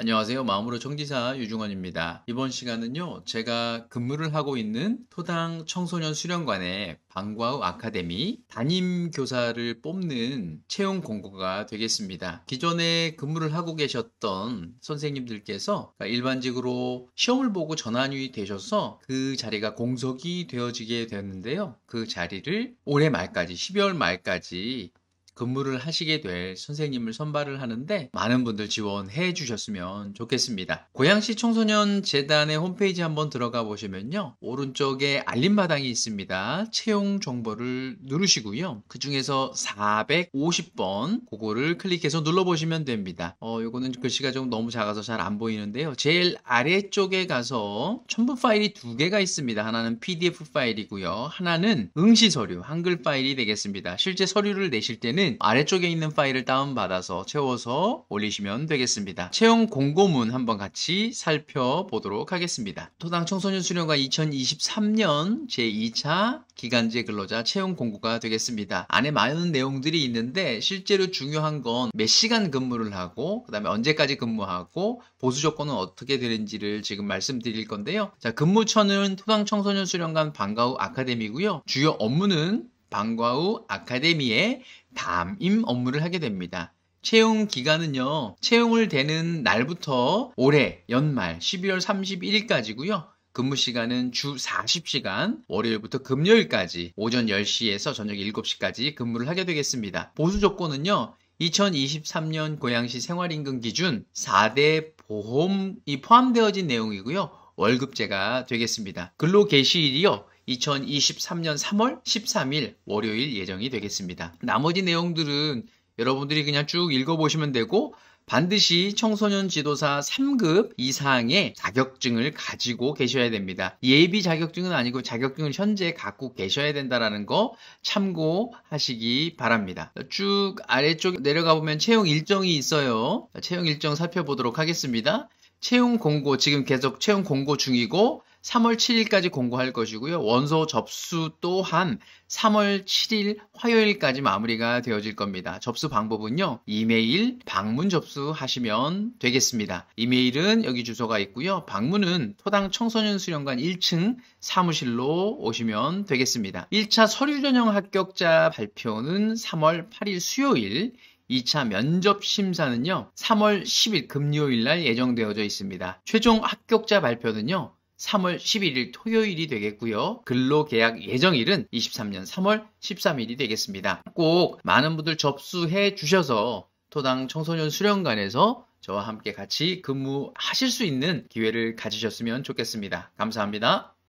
안녕하세요. 마음으로 청지사 유중원입니다. 이번 시간은요, 제가 근무를 하고 있는 토당 청소년 수련관의 방과후 아카데미 담임 교사를 뽑는 채용 공고가 되겠습니다. 기존에 근무를 하고 계셨던 선생님들께서 그러니까 일반직으로 시험을 보고 전환이 되셔서 그 자리가 공석이 되어지게 되었는데요. 그 자리를 올해 말까지, 12월 말까지 근무를 하시게 될 선생님을 선발을 하는데 많은 분들 지원해 주셨으면 좋겠습니다. 고양시 청소년 재단의 홈페이지 한번 들어가 보시면요. 오른쪽에 알림 바당이 있습니다. 채용 정보를 누르시고요. 그 중에서 450번 그거를 클릭해서 눌러 보시면 됩니다. 어, 요거는 글씨가 좀 너무 작아서 잘 안 보이는데요. 제일 아래쪽에 가서 첨부 파일이 두 개가 있습니다. 하나는 PDF 파일이고요. 하나는 응시 서류, 한글 파일이 되겠습니다. 실제 서류를 내실 때는 대신 아래쪽에 있는 파일을 다운받아서 채워서 올리시면 되겠습니다. 채용 공고문 한번 같이 살펴보도록 하겠습니다. 토당 청소년 수련과 2023년 제2차 기간제 근로자 채용 공고가 되겠습니다. 안에 많은 내용들이 있는데 실제로 중요한 건 몇 시간 근무를 하고 그 다음에 언제까지 근무하고 보수 조건은 어떻게 되는지를 지금 말씀드릴 건데요. 자 근무처는 토당 청소년 수련관 방과후 아카데미고요. 주요 업무는 방과후 아카데미에 담임 업무를 하게 됩니다. 채용 기간은요, 채용을 되는 날부터 올해 연말 12월 31일까지고요. 근무 시간은 주 40시간, 월요일부터 금요일까지 오전 10시에서 저녁 7시까지 근무를 하게 되겠습니다. 보수 조건은요, 2023년 고양시 생활임금 기준 4대 보험이 포함되어진 내용이고요. 월급제가 되겠습니다. 근로 개시일이요. 2023년 3월 13일 월요일 예정이 되겠습니다. 나머지 내용들은 여러분들이 그냥 쭉 읽어보시면 되고 반드시 청소년 지도사 3급 이상의 자격증을 가지고 계셔야 됩니다. 예비 자격증은 아니고 자격증을 현재 갖고 계셔야 된다는거 참고하시기 바랍니다. 쭉 아래쪽 내려가 보면 채용 일정이 있어요. 채용 일정 살펴보도록 하겠습니다. 채용 공고 지금 계속 채용 공고 중이고 3월 7일까지 공고할 것이고요. 원서 접수 또한 3월 7일 화요일까지 마무리가 되어질 겁니다. 접수 방법은요. 이메일 방문 접수하시면 되겠습니다. 이메일은 여기 주소가 있고요. 방문은 토당 청소년 수련관 1층 사무실로 오시면 되겠습니다. 1차 서류 전형 합격자 발표는 3월 8일 수요일 2차 면접 심사는요, 3월 10일 금요일 날 예정되어져 있습니다. 최종 합격자 발표는요, 3월 11일 토요일이 되겠고요. 근로계약 예정일은 23년 3월 13일이 되겠습니다. 꼭 많은 분들 접수해 주셔서 토당 청소년 수련관에서 저와 함께 같이 근무하실 수 있는 기회를 가지셨으면 좋겠습니다. 감사합니다.